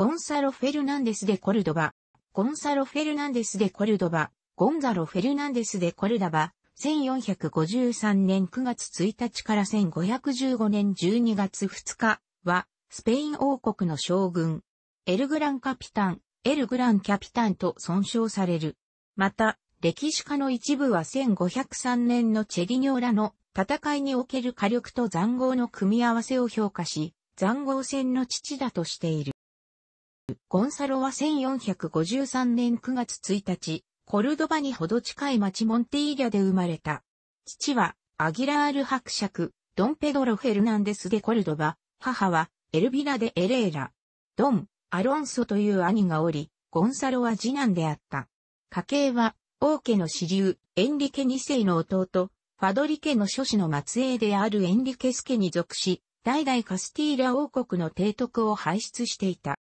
ゴンサロ・フェルナンデス・デ・コルドバ、ゴンサロ・フェルナンデス・デ・コルドバ、ゴンザロ・フェルナンデス・デ・コルダバ、1453年9月1日から1515年12月2日は、スペイン王国の将軍、エルグランカピタン、エルグランキャピタンと尊称される。また、歴史家の一部は1503年のチェリニョーラの戦いにおける火力と残豪の組み合わせを評価し、残豪戦の父だとしている。ゴンサロは1453年9月1日、コルドバにほど近い町モンティーリャで生まれた。父は、アギラール伯爵、ドンペドロ・フェルナンデス・でコルドバ、母は、エルビラ・でエレーラ、ドン、アロンソという兄がおり、ゴンサロは次男であった。家系は、王家の支流、エンリケ2世の弟、ファドリケの諸子の末裔であるエンリケスケに属し、代々カスティーラ王国の提督を輩出していた。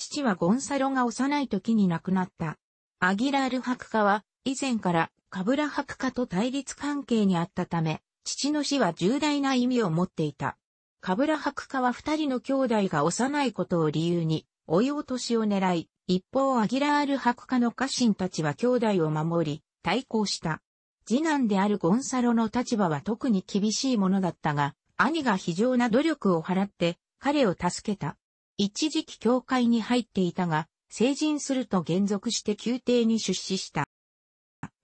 父はゴンサロが幼い時に亡くなった。アギラール博家は、以前からカブラ博家と対立関係にあったため、父の死は重大な意味を持っていた。カブラ博家は二人の兄弟が幼いことを理由に、追い落としを狙い、一方アギラール博家の家臣たちは兄弟を守り、対抗した。次男であるゴンサロの立場は特に厳しいものだったが、兄が非常な努力を払って、彼を助けた。一時期教会に入っていたが、成人すると減俗して宮廷に出資した。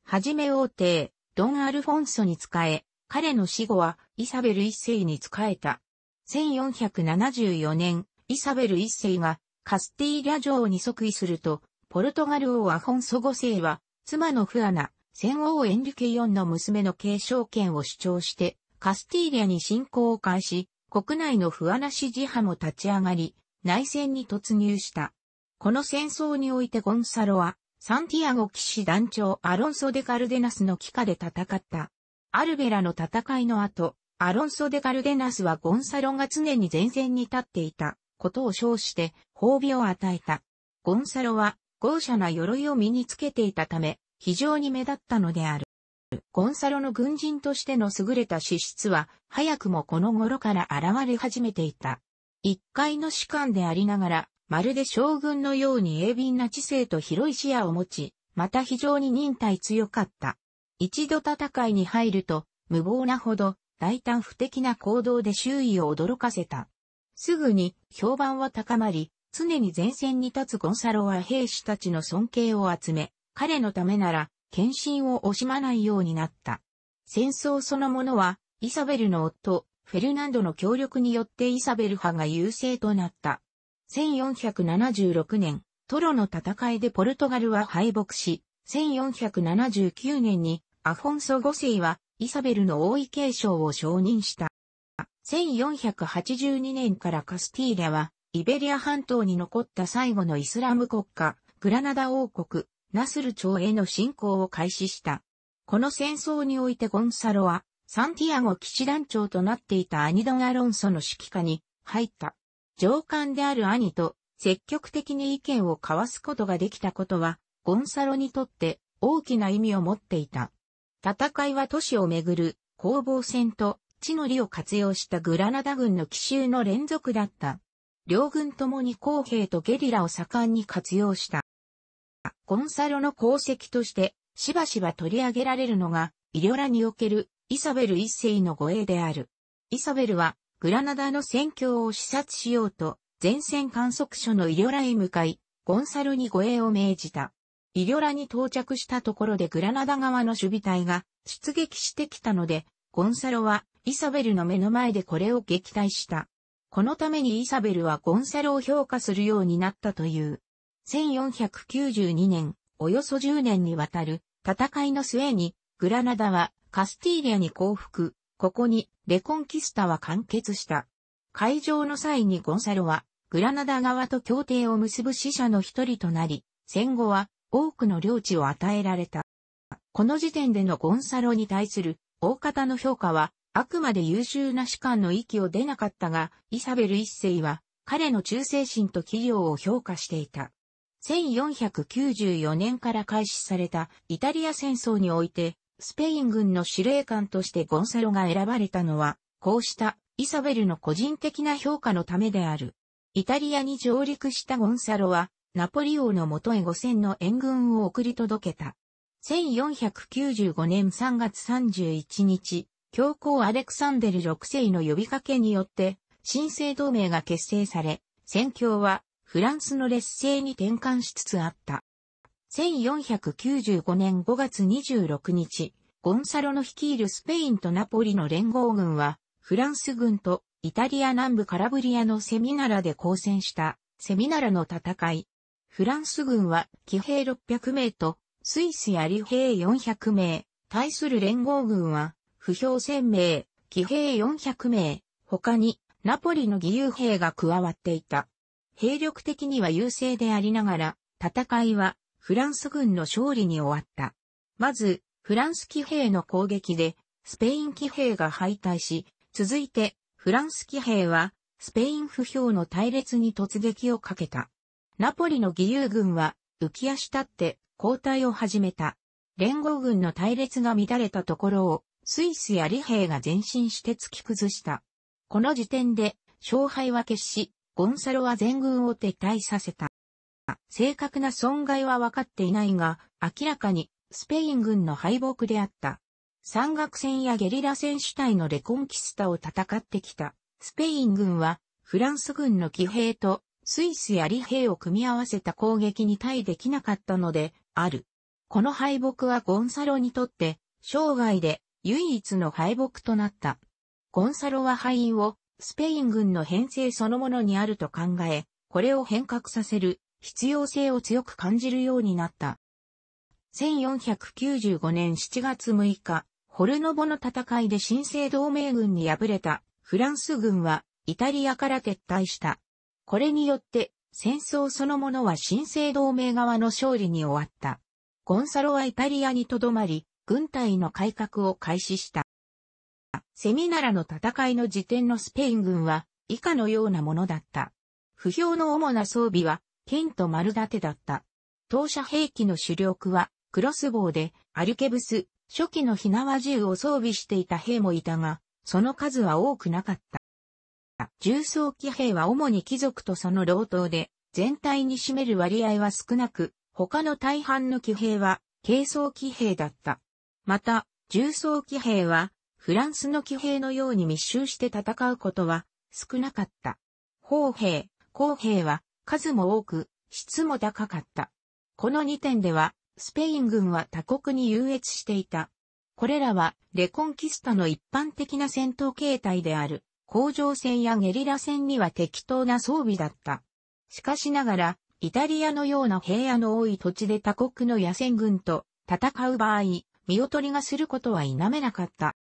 はじめ王帝、ドン・アルフォンソに仕え、彼の死後はイサベル一世に仕えた。1474年、イサベル一世がカスティーリャ城に即位すると、ポルトガル王アフォンソ五世は、妻のフアナ、戦王エンリケ4の娘の継承権を主張して、カスティーリャに侵攻を開始、国内のフアナ支持派も立ち上がり、内戦に突入した。この戦争においてゴンサロは、サンティアゴ騎士団長アロンソ・デ・カルデナスの帰化で戦った。アルベラの戦いの後、アロンソ・デ・カルデナスはゴンサロが常に前線に立っていたことを称して褒美を与えた。ゴンサロは豪奢な鎧を身につけていたため、非常に目立ったのである。ゴンサロの軍人としての優れた資質は、早くもこの頃から現れ始めていた。一階の士官でありながら、まるで将軍のように鋭敏な知性と広い視野を持ち、また非常に忍耐強かった。一度戦いに入ると、無謀なほど大胆不敵な行動で周囲を驚かせた。すぐに評判は高まり、常に前線に立つゴンサロは兵士たちの尊敬を集め、彼のためなら、献身を惜しまないようになった。戦争そのものは、イサベルの夫、フェルナンドの協力によってイサベル派が優勢となった。1476年、トロの戦いでポルトガルは敗北し、1479年にアフォンソ5世はイサベルの王位継承を承認した。1482年からカスティーレはイベリア半島に残った最後のイスラム国家、グラナダ王国、ナスル朝への侵攻を開始した。この戦争においてゴンサロはサンティアゴ騎士団長となっていたアニドン・アロンソの指揮下に入った。上官である兄と積極的に意見を交わすことができたことは、ゴンサロにとって大きな意味を持っていた。戦いは都市をめぐる攻防戦と地の利を活用したグラナダ軍の奇襲の連続だった。両軍ともに公平とゲリラを盛んに活用した。ゴンサロの功績としてしばしば取り上げられるのが、イリョラにおけるイサベル一世の護衛である。イサベルは、グラナダの戦況を視察しようと、前線観測所のイリョラへ向かい、ゴンサルに護衛を命じた。イリョラに到着したところでグラナダ側の守備隊が出撃してきたので、ゴンサロはイサベルの目の前でこれを撃退した。このためにイサベルはゴンサロを評価するようになったという。1492年、およそ10年にわたる戦いの末に、グラナダはカスティーリアに降伏、ここにレコンキスタは完結した。会場の際にゴンサロは、グラナダ側と協定を結ぶ死者の一人となり、戦後は多くの領地を与えられた。この時点でのゴンサロに対する大方の評価は、あくまで優秀な士官の域を出なかったが、イサベル一世は、彼の忠誠心と器量を評価していた。1494年から開始されたイタリア戦争において、スペイン軍の司令官としてゴンサロが選ばれたのは、こうしたイサベルの個人的な評価のためである。イタリアに上陸したゴンサロは、ナポリ王のもとへ5000の援軍を送り届けた。1495年3月31日、教皇アレクサンデル6世の呼びかけによって、新生同盟が結成され、戦況はフランスの劣勢に転換しつつあった。1495年5月26日、ゴンサロの率いるスペインとナポリの連合軍は、フランス軍とイタリア南部カラブリアのセミナラで交戦したセミナラの戦い。フランス軍は騎兵600名とスイスやリ兵400名、対する連合軍は不評1000名、騎兵400名、他にナポリの義勇兵が加わっていた。兵力的には優勢でありながら、戦いはフランス軍の勝利に終わった。まず、フランス騎兵の攻撃で、スペイン騎兵が敗退し、続いて、フランス騎兵は、スペイン不評の隊列に突撃をかけた。ナポリの義勇軍は、浮き足立って交代を始めた。連合軍の隊列が乱れたところを、スイスや利兵が前進して突き崩した。この時点で、勝敗は決し、ゴンサロは全軍を撤退させた。正確な損害は分かっていないが、明らかにスペイン軍の敗北であった。山岳戦やゲリラ戦主体のレコンキスタを戦ってきた。スペイン軍はフランス軍の騎兵とスイスやリ兵を組み合わせた攻撃に対できなかったので、ある。この敗北はゴンサロにとって生涯で唯一の敗北となった。ゴンサロは敗因をスペイン軍の編成そのものにあると考え、これを変革させる必要性を強く感じるようになった。1495年7月6日、ホルノボの戦いで新生同盟軍に敗れたフランス軍はイタリアから撤退した。これによって戦争そのものは新生同盟側の勝利に終わった。ゴンサロはイタリアに留まり、軍隊の改革を開始した。セミナラの戦いの時点のスペイン軍は以下のようなものだった。不評の主な装備は金と丸立てだった。当社兵器の主力は、クロスボウで、アルケブス、初期の火縄銃を装備していた兵もいたが、その数は多くなかった。重装機兵は主に貴族とその老頭で、全体に占める割合は少なく、他の大半の騎兵は、軽装騎兵だった。また、重装騎兵は、フランスの騎兵のように密集して戦うことは、少なかった。砲兵、砲兵は、数も多く、質も高かった。この2点では、スペイン軍は他国に優越していた。これらは、レコンキスタの一般的な戦闘形態である、工場戦やゲリラ戦には適当な装備だった。しかしながら、イタリアのような平野の多い土地で他国の野戦軍と戦う場合、見劣りがすることは否めなかった。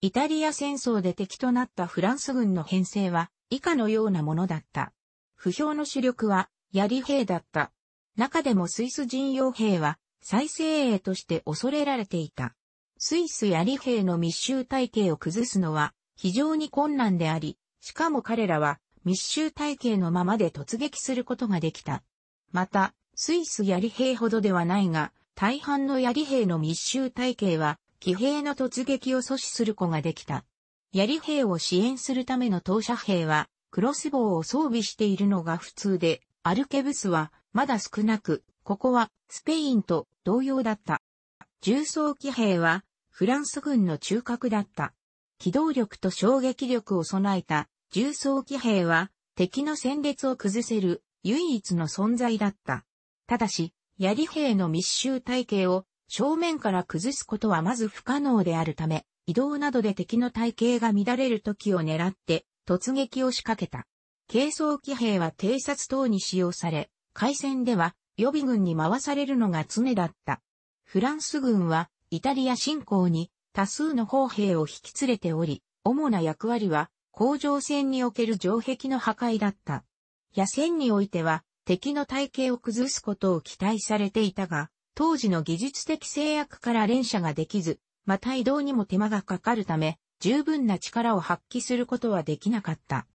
イタリア戦争で敵となったフランス軍の編成は以下のようなものだった。不評の主力は、槍兵だった。中でもスイス人傭兵は、再生鋭として恐れられていた。スイス槍兵の密集体系を崩すのは、非常に困難であり、しかも彼らは、密集体系のままで突撃することができた。また、スイス槍兵ほどではないが、大半の槍兵の密集体系は、騎兵の突撃を阻止する子ができた。槍兵を支援するための当社兵は、クロスボウを装備しているのが普通で、アルケブスはまだ少なく、ここはスペインと同様だった。重装騎兵はフランス軍の中核だった。機動力と衝撃力を備えた重装騎兵は敵の戦列を崩せる唯一の存在だった。ただし、槍兵の密集体系を正面から崩すことはまず不可能であるため、移動などで敵の体系が乱れる時を狙って突撃を仕掛けた。軽装機兵は偵察等に使用され、海戦では予備軍に回されるのが常だった。フランス軍はイタリア侵攻に多数の砲兵を引き連れており、主な役割は工場戦における城壁の破壊だった。野戦においては敵の体系を崩すことを期待されていたが、当時の技術的制約から連射ができず、また移動にも手間がかかるため、十分な力を発揮することはできなかった。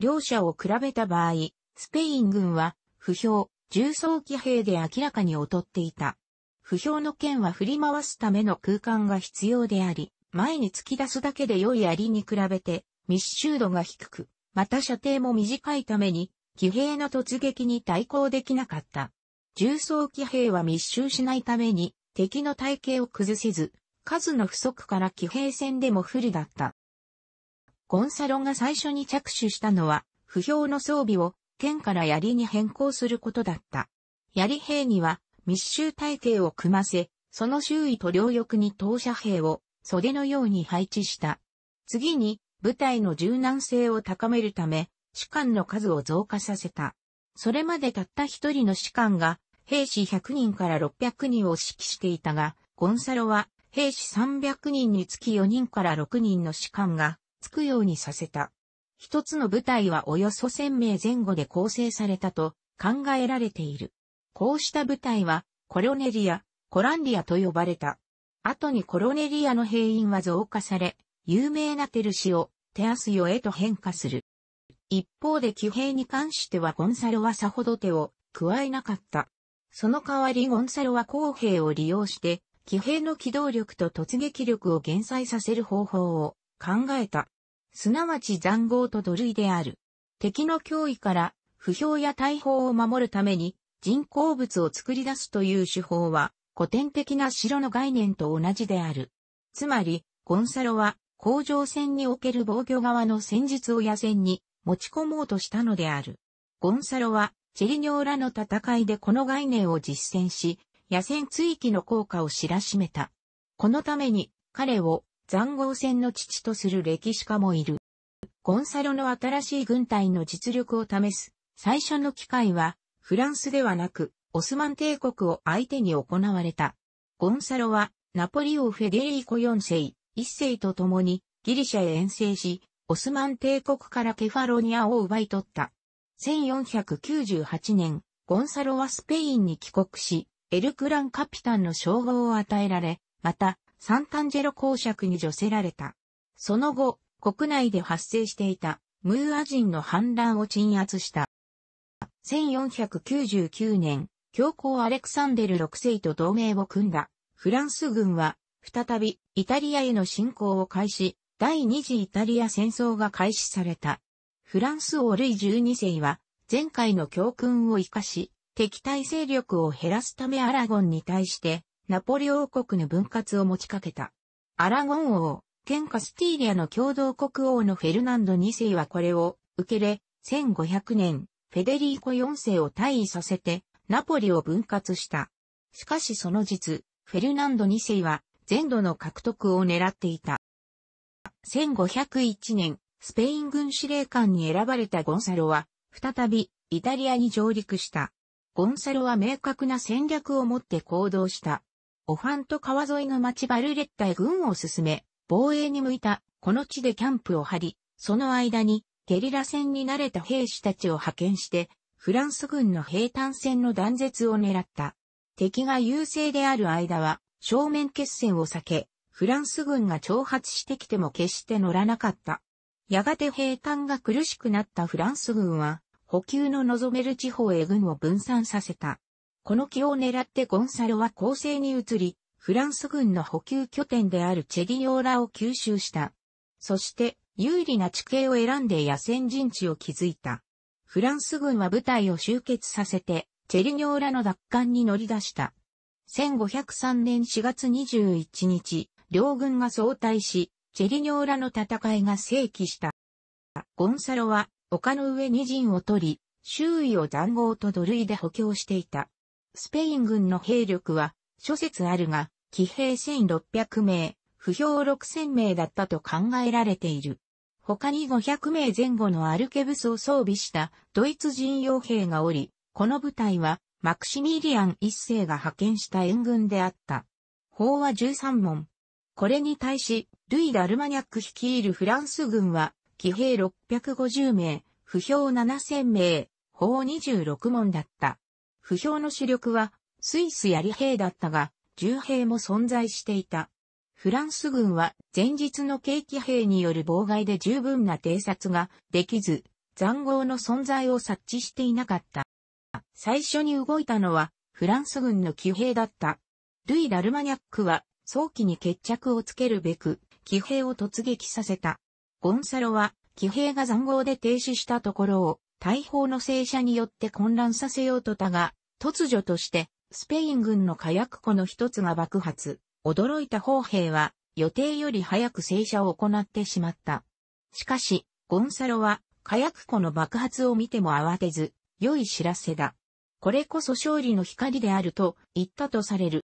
両者を比べた場合、スペイン軍は不評、重装機兵で明らかに劣っていた。不評の剣は振り回すための空間が必要であり、前に突き出すだけで良い槍に比べて密集度が低く、また射程も短いために、騎兵の突撃に対抗できなかった。重装機兵は密集しないために、敵の体型を崩せず、数の不足から騎兵戦でも不利だった。ゴンサロが最初に着手したのは、不評の装備を剣から槍に変更することだった。槍兵には密集体系を組ませ、その周囲と両翼に投射兵を袖のように配置した。次に、部隊の柔軟性を高めるため、士官の数を増加させた。それまでたった一人の士官が、兵士100人から600人を指揮していたが、ゴンサロは兵士300人につき4人から6人の士官がつくようにさせた。一つの部隊はおよそ1000名前後で構成されたと考えられている。こうした部隊はコロネリア、コランリアと呼ばれた。後にコロネリアの兵員は増加され、有名なテルシオ、テアスヨへと変化する。一方で騎兵に関してはゴンサロはさほど手を加えなかった。その代わりゴンサロは公兵を利用して騎兵の機動力と突撃力を減災させる方法を考えた。すなわち残豪と土塁である。敵の脅威から不評や大砲を守るために人工物を作り出すという手法は古典的な城の概念と同じである。つまり、ゴンサロは工場戦における防御側の戦術を野戦に持ち込もうとしたのである。ゴンサロはチェリニョーラの戦いでこの概念を実践し、野戦追記の効果を知らしめた。このために彼を残豪戦の父とする歴史家もいる。ゴンサロの新しい軍隊の実力を試す最初の機会はフランスではなくオスマン帝国を相手に行われた。ゴンサロはナポリオ・フェデリーコ4世、1世と共にギリシャへ遠征し、オスマン帝国からケファロニアを奪い取った。1498年、ゴンサロはスペインに帰国し、エルクランカピタンの称号を与えられ、また、サンタンジェロ公爵に除せられた。その後、国内で発生していたムーア人の反乱を鎮圧した。1499年、教皇アレクサンデル6世と同盟を組んだフランス軍は、再びイタリアへの侵攻を開始、第二次イタリア戦争が開始された。フランス王ルイ12世は、前回の教訓を活かし、敵対勢力を減らすためアラゴンに対して、ナポリ王国の分割を持ちかけた。アラゴン王、ケカスティーリアの共同国王のフェルナンド2世はこれを受けれ、1500年、フェデリーコ4世を退位させて、ナポリを分割した。しかしその実、フェルナンド2世は全土の獲得を狙っていた。1501年、スペイン軍司令官に選ばれたゴンサロは、再びイタリアに上陸した。ゴンサロは明確な戦略を持って行動した。オファント川沿いの町バルレッタへ軍を進め、防衛に向いた、この地でキャンプを張り、その間に、ゲリラ戦に慣れた兵士たちを派遣して、フランス軍の兵艦戦の断絶を狙った。敵が優勢である間は、正面決戦を避け、フランス軍が挑発してきても決して乗らなかった。やがて兵艦が苦しくなったフランス軍は、補給の望める地方へ軍を分散させた。この気を狙ってゴンサロは攻勢に移り、フランス軍の補給拠点であるチェディオーラを吸収した。そして、有利な地形を選んで野戦陣地を築いた。フランス軍は部隊を集結させて、チェリニョーラの奪還に乗り出した。1503年4月21日、両軍が相対し、チェリニョーラの戦いが正規した。ゴンサロは丘の上に陣を取り、周囲を残壕と土塁で補強していた。スペイン軍の兵力は、諸説あるが、騎兵1600名、不評6000名だったと考えられている。他に500名前後のアルケブスを装備したドイツ人傭兵がおり、この部隊はマクシミリアン一世が派遣した援軍であった。法は13問。これに対し、ルイ・ダルマニャック率いるフランス軍は騎兵650名、不評7000名、砲26門だった。不評の主力は、スイス槍兵だったが、重兵も存在していた。フランス軍は前日の景気兵による妨害で十分な偵察ができず、残豪の存在を察知していなかった。最初に動いたのはフランス軍の騎兵だった。ルイ・ダルマニャックは早期に決着をつけるべく、騎兵を突撃させた。ゴンサロは、騎兵が残壕で停止したところを、大砲の正射によって混乱させようとたが、突如として、スペイン軍の火薬庫の一つが爆発。驚いた砲兵は、予定より早く正射を行ってしまった。しかし、ゴンサロは、火薬庫の爆発を見ても慌てず、良い知らせだ。これこそ勝利の光であると言ったとされる。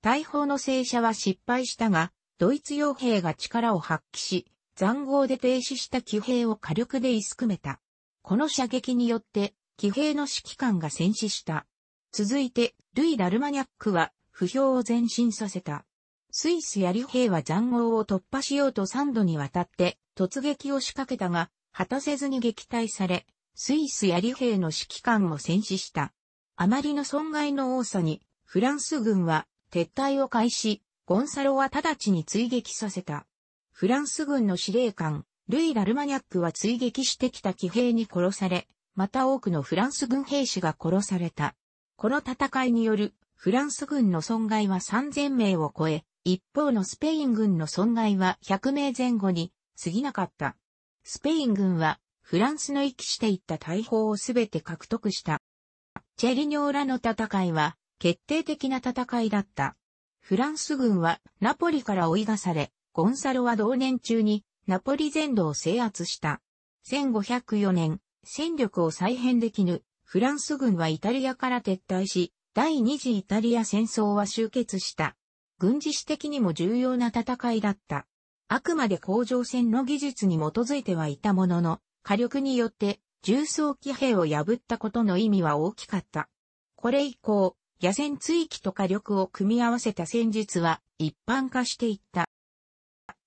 大砲の正射は失敗したが、ドイツ傭兵が力を発揮し、残壕で停止した騎兵を火力で薄くめた。この射撃によって、騎兵の指揮官が戦死した。続いて、ルイ・ダルマニャックは、不評を前進させた。スイスや槍兵は残壕を突破しようと3度にわたって突撃を仕掛けたが、果たせずに撃退され、スイスや槍兵の指揮官を戦死した。あまりの損害の多さに、フランス軍は撤退を開始、ゴンサロは直ちに追撃させた。フランス軍の司令官、ルイ・ラルマニャックは追撃してきた騎兵に殺され、また多くのフランス軍兵士が殺された。この戦いによるフランス軍の損害は3000名を超え、一方のスペイン軍の損害は100名前後に過ぎなかった。スペイン軍はフランスの息していった大砲をすべて獲得した。チェリニョーラの戦いは決定的な戦いだった。フランス軍はナポリから追い出され、ゴンサロは同年中にナポリ全土を制圧した。1504年、戦力を再編できぬフランス軍はイタリアから撤退し、第二次イタリア戦争は終結した。軍事史的にも重要な戦いだった。あくまで工場戦の技術に基づいてはいたものの、火力によって重装機兵を破ったことの意味は大きかった。これ以降、野戦追記と火力を組み合わせた戦術は一般化していった。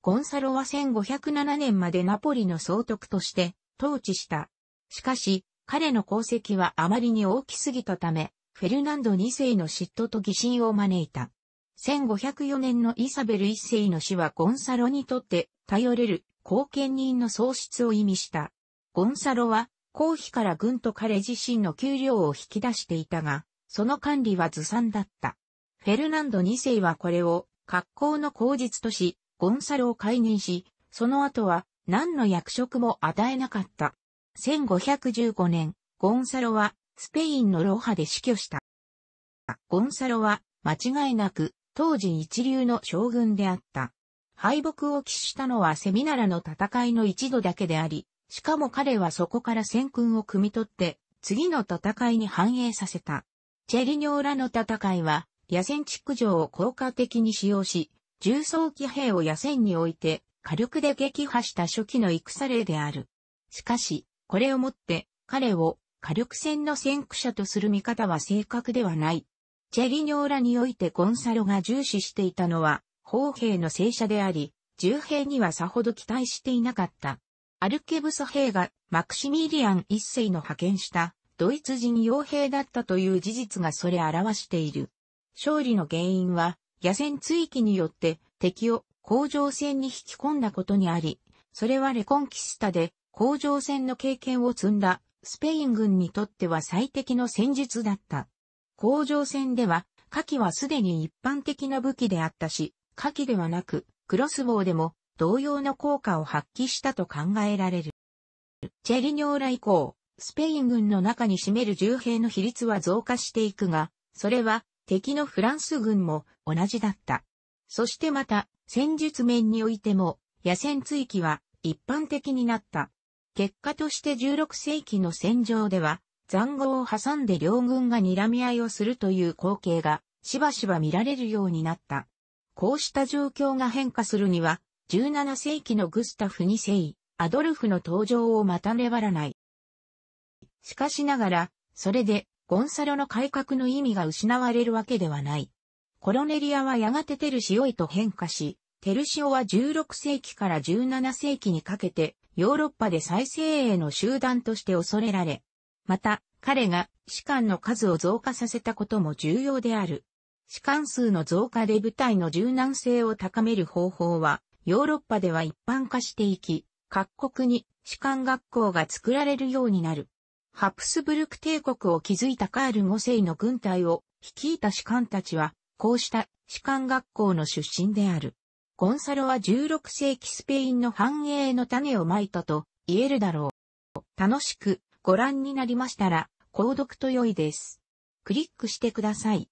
ゴンサロは1507年までナポリの総督として統治した。しかし、彼の功績はあまりに大きすぎたため、フェルナンド2世の嫉妬と疑心を招いた。1504年のイサベル1世の死はゴンサロにとって頼れる後見人の喪失を意味した。ゴンサロは公費から軍と彼自身の給料を引き出していたが、その管理はずさんだった。フェルナンド2世はこれを格好の口実とし、ゴンサロを解任し、その後は何の役職も与えなかった。1515年、ゴンサロはスペインのロハで死去した。ゴンサロは間違いなく当時一流の将軍であった。敗北を喫したのはセミナラの戦いの一度だけであり、しかも彼はそこから戦訓を汲み取って、次の戦いに反映させた。チェリニョーラの戦いは、野戦築城を効果的に使用し、重装機兵を野戦において火力で撃破した初期の戦例である。しかし、これをもって彼を火力戦の先駆者とする見方は正確ではない。チェリニョーラにおいてゴンサロが重視していたのは、砲兵の正射であり、重兵にはさほど期待していなかった。アルケブス兵がマクシミリアン一世の派遣したドイツ人傭兵だったという事実がそれ表している。勝利の原因は野戦追記によって敵を甲状戦に引き込んだことにあり、それはレコンキスタで甲状腺の経験を積んだスペイン軍にとっては最適の戦術だった。甲状腺では、火器はすでに一般的な武器であったし、火器ではなく、クロスボウでも同様の効果を発揮したと考えられる。チェリニョーラ以降、スペイン軍の中に占める重兵の比率は増加していくが、それは敵のフランス軍も同じだった。そしてまた、戦術面においても、野戦追記は一般的になった。結果として16世紀の戦場では、残壕を挟んで両軍が睨み合いをするという光景が、しばしば見られるようになった。こうした状況が変化するには、17世紀のグスタフ2世、アドルフの登場を待たねばらない。しかしながら、それでゴンサロの改革の意味が失われるわけではない。コロネリアはやがてテルシオイと変化し、テルシオは16世紀から17世紀にかけてヨーロッパで再生への集団として恐れられ、また彼が士官の数を増加させたことも重要である。士官数の増加で部隊の柔軟性を高める方法はヨーロッパでは一般化していき、各国に士官学校が作られるようになる。ハプスブルク帝国を築いたカール5世の軍隊を率いた士官たちは、こうした士官学校の出身である。ゴンサロは16世紀スペインの繁栄の種をまいたと言えるだろう。楽しくご覧になりましたら、購読と良いです。クリックしてください。